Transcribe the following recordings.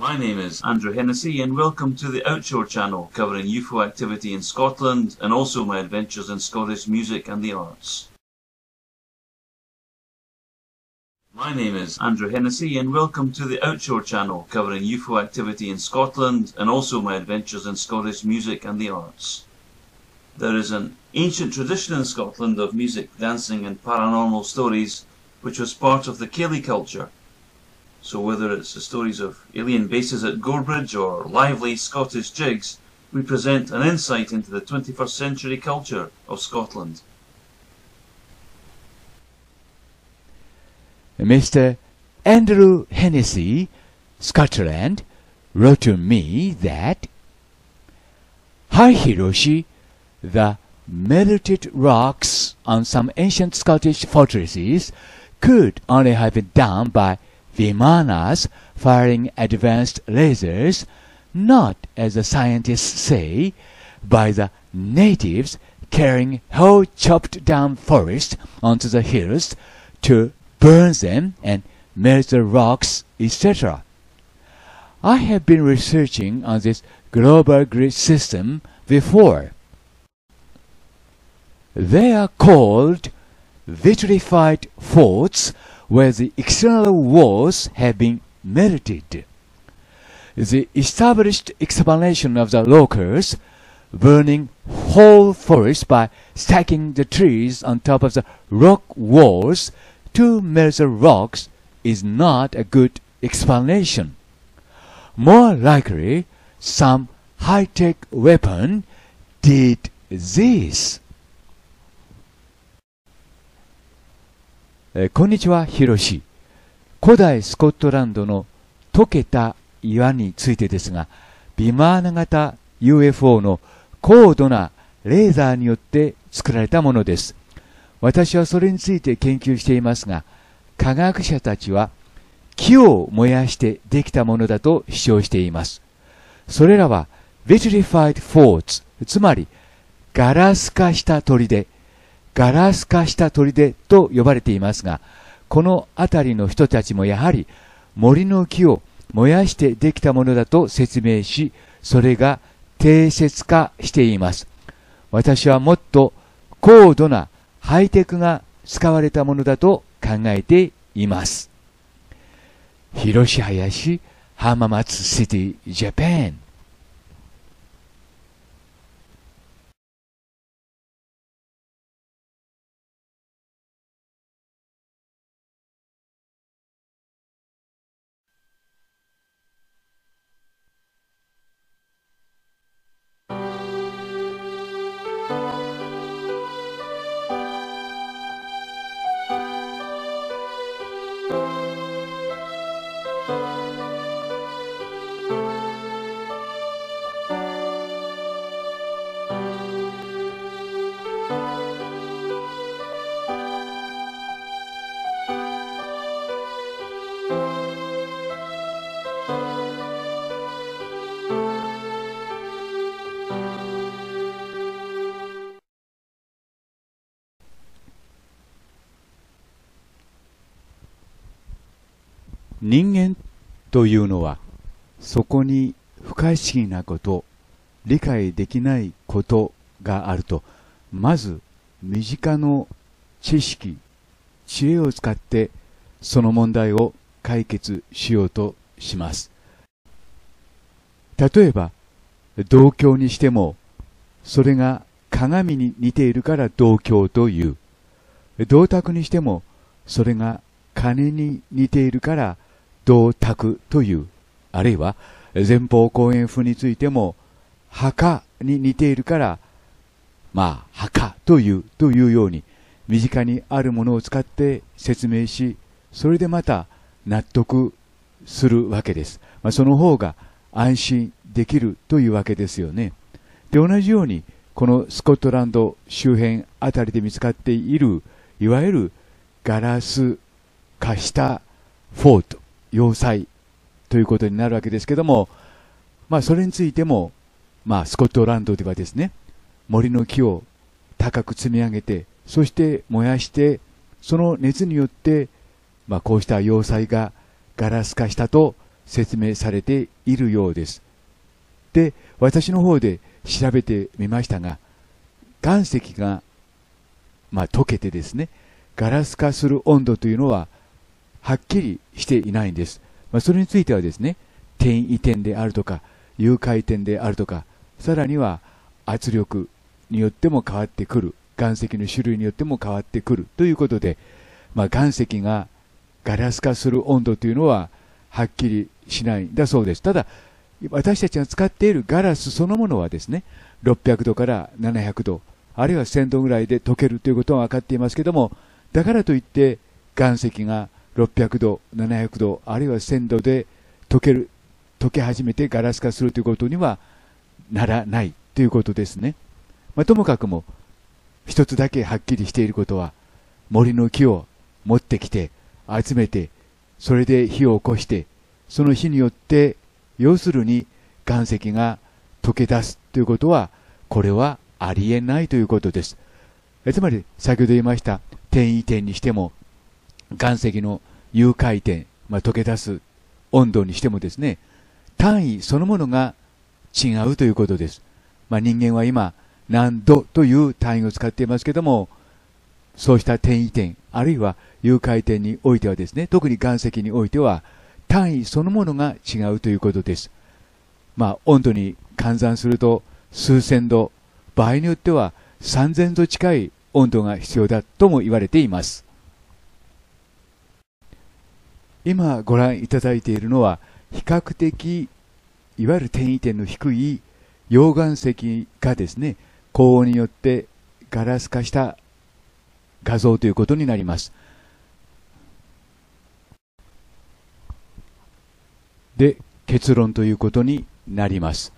My name is Andrew Hennessy and welcome to the Outshore channel covering UFO activity in Scotland and also my adventures in Scottish music and the arts. My name is Andrew Hennessy and welcome to the Outshore channel covering UFO activity in Scotland and also my adventures in Scottish music and the arts. There is an ancient tradition in Scotland of music, dancing and paranormal stories which was part of the Cayley culture so whether it's the stories of alien bases at Gorebridge or lively Scottish jigs, we present an insight into the 21st century culture of Scotland. Mr. Andrew Hennessy, Scotland, wrote to me that Hi Hiroshi, the melted rocks on some ancient Scottish fortresses could only have been done by Vimanas firing advanced lasers, not, as the scientists say, by the natives carrying whole chopped down forests onto the hills to burn them and melt the rocks, etc. I have been researching on this global grid system before. They are called vitrified forts where the external walls have been merited. The established explanation of the locals burning whole forests by stacking the trees on top of the rock walls to melt the rocks is not a good explanation. More likely, some high-tech weapon did this. えー、こんにちは、ヒロシ。古代スコットランドの溶けた岩についてですが、ビマーナ型 UFO の高度なレーザーによって作られたものです。私はそれについて研究していますが、科学者たちは木を燃やしてできたものだと主張しています。それらは vitrified f o r t s つまりガラス化した砦ガラス化した砦と呼ばれていますが、この辺りの人たちもやはり森の木を燃やしてできたものだと説明し、それが定説化しています。私はもっと高度なハイテクが使われたものだと考えています。広し林浜松シティジャパン人間というのはそこに不可思議なこと理解できないことがあるとまず身近の知識知恵を使ってその問題を解決しようとします例えば同郷にしてもそれが鏡に似ているから同郷という銅鐸にしてもそれが金に似ているから銅鐸という、あるいは前方後円墳についても、墓に似ているから、まあ、墓という、というように、身近にあるものを使って説明し、それでまた納得するわけです。まあ、その方が安心できるというわけですよね。で、同じように、このスコットランド周辺あたりで見つかっている、いわゆるガラス化したフォート要塞ということになるわけですけども、まあ、それについても、まあ、スコットランドではですね、森の木を高く積み上げて、そして燃やして、その熱によって、まあ、こうした要塞がガラス化したと説明されているようです。で、私の方で調べてみましたが、岩石が、まあ、溶けてですね、ガラス化する温度というのははっきりしていないんです。まあ、それについてはですね、転移点であるとか、誘拐点であるとか、さらには圧力によっても変わってくる、岩石の種類によっても変わってくるということで、まあ、岩石がガラス化する温度というのははっきりしないんだそうです。ただ、私たちが使っているガラスそのものはですね、600度から700度、あるいは1000度ぐらいで溶けるということは分かっていますけども、だからといって岩石が600度、700度、あるいは1000度で溶ける、溶け始めてガラス化するということにはならないということですね。まあ、ともかくも、一つだけはっきりしていることは、森の木を持ってきて、集めて、それで火を起こして、その火によって、要するに岩石が溶け出すということは、これはありえないということです。つまり、先ほど言いました、転移点にしても、岩石の融解点、まあ、溶け出す温度にしてもですね、単位そのものが違うということです。まあ、人間は今、何度という単位を使っていますけども、そうした転移点、あるいは融解点においてはですね、特に岩石においては、単位そのものが違うということです。まあ、温度に換算すると、数千度、場合によっては3000度近い温度が必要だとも言われています。今ご覧いただいているのは比較的いわゆる転移点の低い溶岩石がですね高温によってガラス化した画像ということになりますで結論ということになります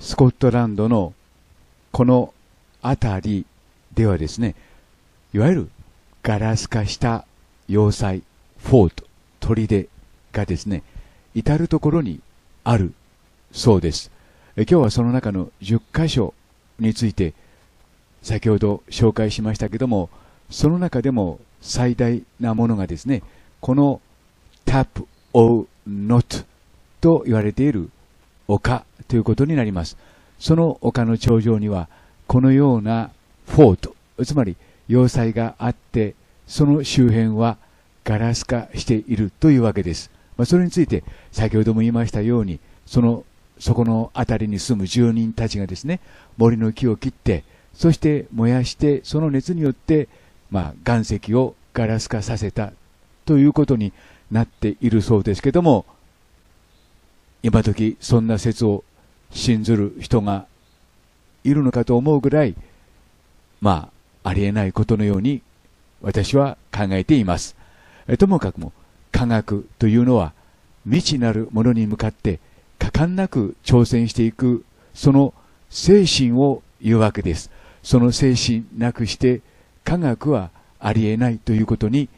スコットランドのこの辺りではですねいわゆるガラス化した要塞フォート砦がですね、至る所にあるそうです。今日はその中の10箇所について、先ほど紹介しましたけども、その中でも最大なものがですね、このタップ・オー・ノットと言われている丘ということになります。その丘の頂上には、このようなフォート、つまり要塞があって、その周辺はガラス化しているというわけです。まあ、それについて、先ほども言いましたように、その、そこの辺りに住む住人たちがですね、森の木を切って、そして燃やして、その熱によって、まあ、岩石をガラス化させたということになっているそうですけども、今時そんな説を信ずる人がいるのかと思うぐらい、まあ、ありえないことのように私は考えています。ともかくも科学というのは未知なるものに向かって果敢なく挑戦していくその精神を言うわけですその精神なくして科学はありえないということに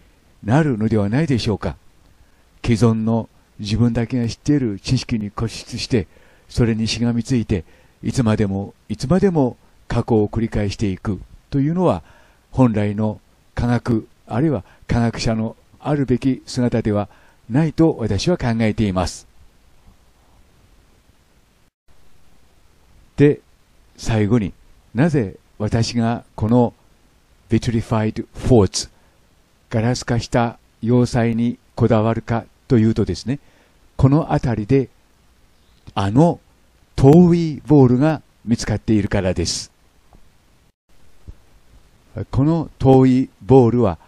なるのではないでしょうか既存の自分だけが知っている知識に固執してそれにしがみついていつまでもいつまでも過去を繰り返していくというのは本来の科学あるいは科学者のあるべき姿ではないと私は考えています。で、最後になぜ私がこの vitrified forts ガラス化した要塞にこだわるかというとですね、この辺りであの遠いボールが見つかっているからです。この遠いボールは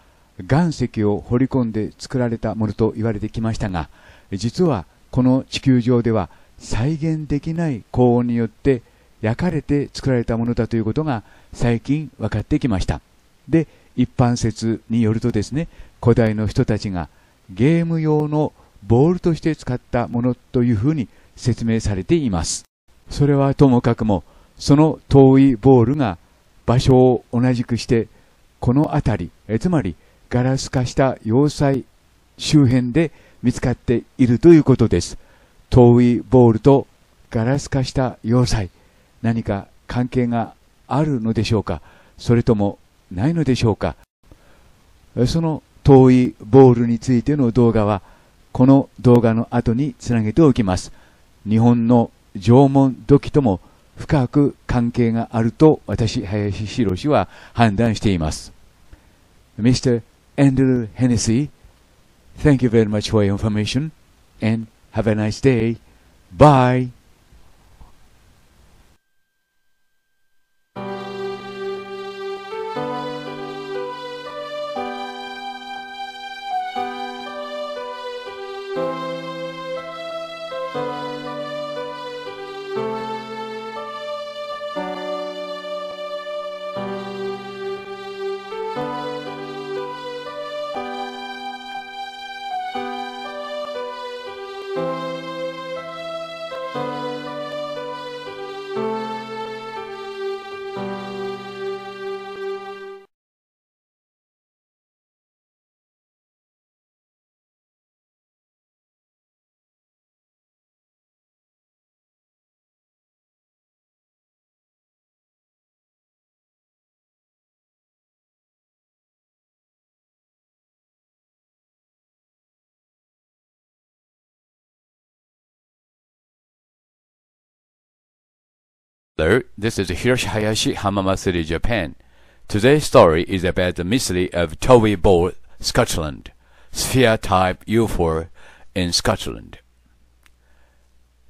岩石を掘り込んで作られたものと言われてきましたが実はこの地球上では再現できない高温によって焼かれて作られたものだということが最近分かってきましたで一般説によるとですね古代の人たちがゲーム用のボールとして使ったものというふうに説明されていますそれはともかくもその遠いボールが場所を同じくしてこの辺りえつまりガラス化した要塞周辺で見つかっているということです。遠いボールとガラス化した要塞、何か関係があるのでしょうかそれともないのでしょうかその遠いボールについての動画は、この動画の後につなげておきます。日本の縄文土器とも深く関係があると私、林博は判断しています。Mr. Andrew Hennessy. Thank you very much for your information and have a nice day. Bye. Hello, this is Hiroshi Hayashi, Hamama Japan. Today's story is about the mystery of Towie Ball, Scotland, sphere-type UFO in Scotland.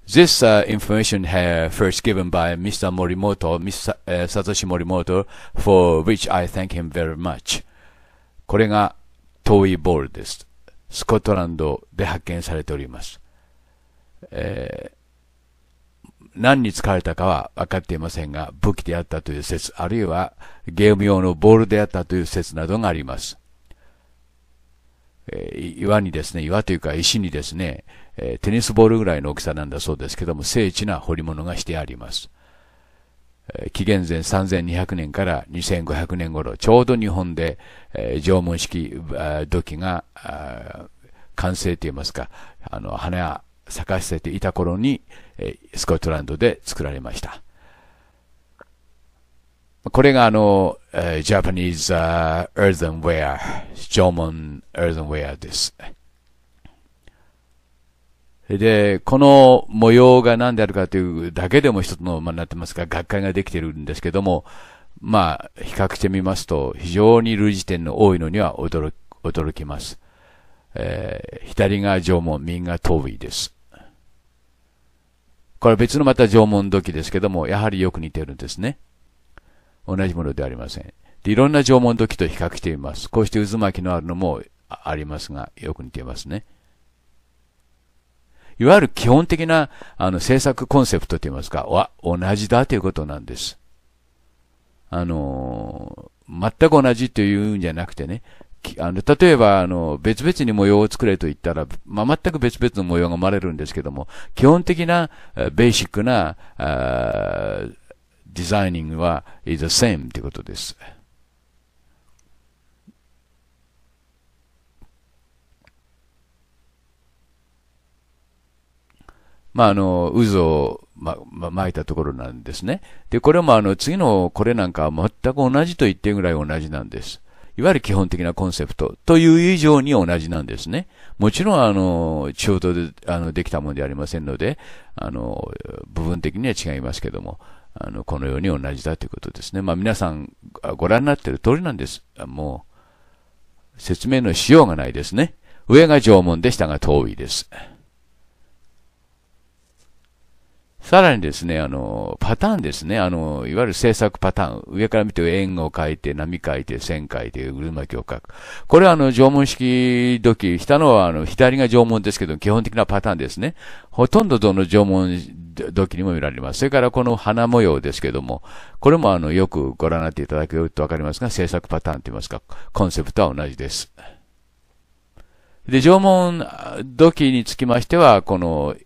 This uh, information uh, first given by Mr. Morimoto, Mr. Uh, Satoshi Morimoto, for which I thank him very much. これがトーイボールです。スコットランドで発見されております。えー何に使われたかは分かっていませんが、武器であったという説、あるいはゲーム用のボールであったという説などがあります。えー、岩にですね、岩というか石にですね、えー、テニスボールぐらいの大きさなんだそうですけども、精緻な彫り物がしてあります。えー、紀元前3200年から2500年頃、ちょうど日本で、え縄文式土器が完成といいますか、あの、花屋、咲かせていた頃に、スコットランドで作られました。これがあの、ジャパニー e ー e e a r t h e n w a 縄文エル r t ウェアです。で、この模様が何であるかというだけでも一つの、まあ、なってますが、学会ができてるんですけども、まあ、比較してみますと、非常に類似点の多いのには驚きます。えー、左が縄文、右が東部です。これは別のまた縄文土器ですけども、やはりよく似てるんですね。同じものではありません。でいろんな縄文土器と比較しています。こうして渦巻きのあるのもありますが、よく似ていますね。いわゆる基本的なあの制作コンセプトといいますか、は同じだということなんです。あのー、全く同じというんじゃなくてね、あの、例えば、あの、別々に模様を作れと言ったら、まあ、全く別々の模様が生まれるんですけども、基本的な、ベーシックな、デザイニングは、is the same ということです。まあ、あの、渦を、ま、ま、巻いたところなんですね。で、これもあの、次のこれなんかは全く同じと言ってぐらい同じなんです。いわゆる基本的なコンセプトという以上に同じなんですね。もちろん、あの、仕事で、あの、できたものではありませんので、あの、部分的には違いますけども、あの、このように同じだということですね。まあ皆さんご覧になっている通りなんです。もう、説明のしようがないですね。上が縄文でしたが遠いです。さらにですね、あの、パターンですね。あの、いわゆる制作パターン。上から見て円を描いて、波書いて、線描いて、渦巻きを描く。これはあの、縄文式土器。下のはあの、左が縄文ですけど、基本的なパターンですね。ほとんどどの縄文土器にも見られます。それからこの花模様ですけども、これもあの、よくご覧になっていただけるとわかりますが、制作パターンと言いますか、コンセプトは同じです。で、縄文土器につきましては、この、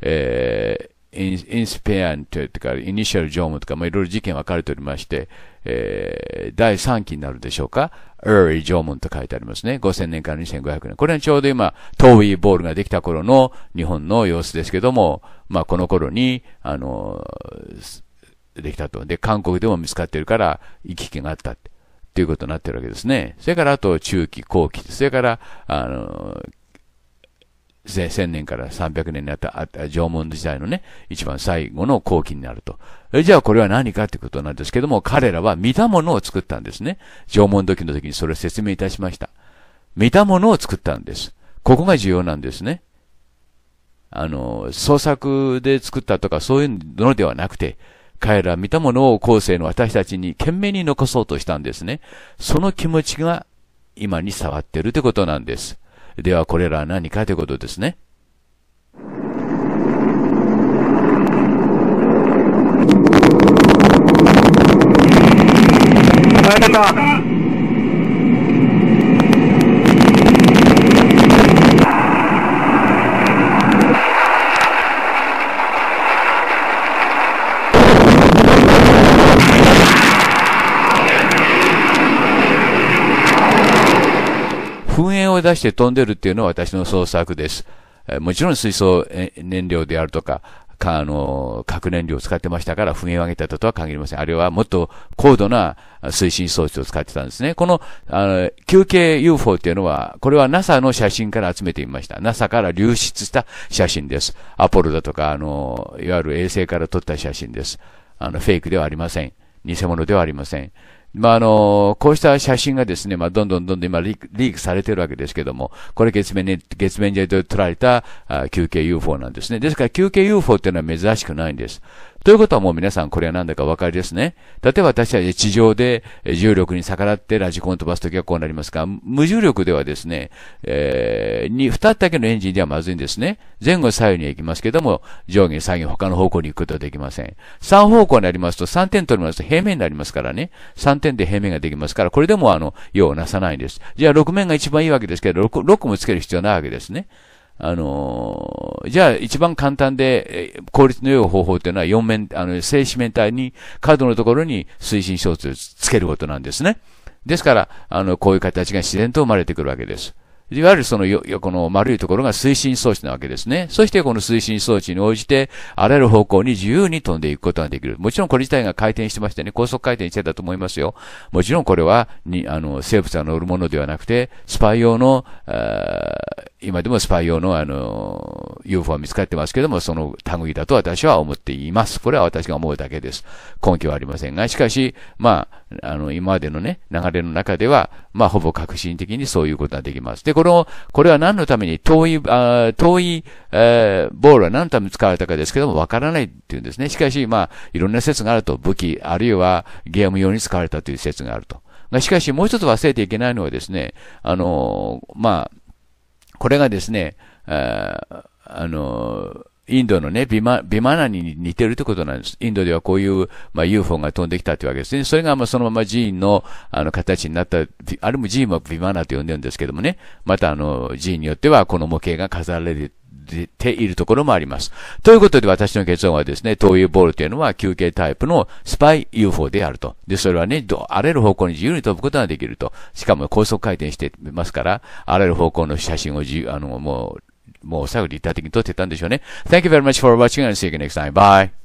えー、インスペアントとか、イニシャル乗務とか、まあ、いろいろ事件分かれておりまして、えー、第3期になるでしょうか。early 縄文と書いてありますね。5000年から2500年。これはちょうど今、遠いボールができた頃の日本の様子ですけども、まあ、この頃に、あの、できたと。で、韓国でも見つかってるから、行き来があったって。いうことになってるわけですね。それから、あと、中期、後期、それから、あの、1000年から300年になった、縄文時代のね、一番最後の後期になると。じゃあこれは何かってことなんですけども、彼らは見たものを作ったんですね。縄文土器の時にそれを説明いたしました。見たものを作ったんです。ここが重要なんですね。あの、創作で作ったとかそういうのではなくて、彼ら見たものを後世の私たちに懸命に残そうとしたんですね。その気持ちが今に触っているということなんです。ではこれらは何かということですね。出して飛んでるっていうのは私の創作です。もちろん水素燃料であるとか、か、あの、核燃料を使ってましたから、噴煙を上げたとは限りません。あれはもっと高度な推進装置を使ってたんですね。この、あの、休憩 UFO っていうのは、これは NASA の写真から集めてみました。NASA から流出した写真です。アポロだとか、あの、いわゆる衛星から撮った写真です。あの、フェイクではありません。偽物ではありません。まあ、あの、こうした写真がですね、まあ、どんどんどんどん今リークされてるわけですけども、これ月面に、月面上で撮られたあ球形 UFO なんですね。ですから休憩 UFO っていうのは珍しくないんです。ということはもう皆さんこれは何だかお分かりですね。例えば私は地上で重力に逆らってラジコンを飛ばすときはこうなりますが、無重力ではですね、えー、に、二つだけのエンジンではまずいんですね。前後左右には行きますけども、上下左右他の方向に行くことはできません。三方向になりますと、三点取りますと平面になりますからね。三点で平面ができますから、これでもあの、用をなさないんです。じゃあ六面が一番いいわけですけど、六もつける必要ないわけですね。あのー、じゃあ一番簡単で効率の良い方法というのは4面、あの、正四面体に、角のところに推進小をつけることなんですね。ですから、あの、こういう形が自然と生まれてくるわけです。いわゆるそのよ、この丸いところが推進装置なわけですね。そしてこの推進装置に応じて、あらゆる方向に自由に飛んでいくことができる。もちろんこれ自体が回転してましてね、高速回転してたと思いますよ。もちろんこれは、に、あの、生物が乗るものではなくて、スパイ用の、あ今でもスパイ用のあの、UFO は見つかってますけども、その類だと私は思っています。これは私が思うだけです。根拠はありませんが、しかし、まあ、あの、今までのね、流れの中では、まあ、ほぼ革新的にそういうことができます。で、この、これは何のために、遠い、あ遠い、えー、ボールは何のために使われたかですけども、わからないっていうんですね。しかし、まあ、いろんな説があると、武器、あるいはゲーム用に使われたという説があると。しかし、もう一つ忘れていけないのはですね、あの、まあ、これがですね、ああの、インドのね、ビマ、ビマナに似てるってことなんです。インドではこういう、まあ、UFO が飛んできたってわけですね。それが、まあ、そのまま寺院の、あの、形になった、あれも寺院はビマナと呼んでるんですけどもね。また、あの、寺院によっては、この模型が飾られているところもあります。ということで私の結論はですね、灯油ボールというのは休憩タイプのスパイ UFO であると。で、それはね、あらゆる方向に自由に飛ぶことができると。しかも高速回転してますから、あらゆる方向の写真を自由、あの、もう、もう最後立体的に撮ってたんでしょうね。Thank you very much for watching and see you next time. Bye!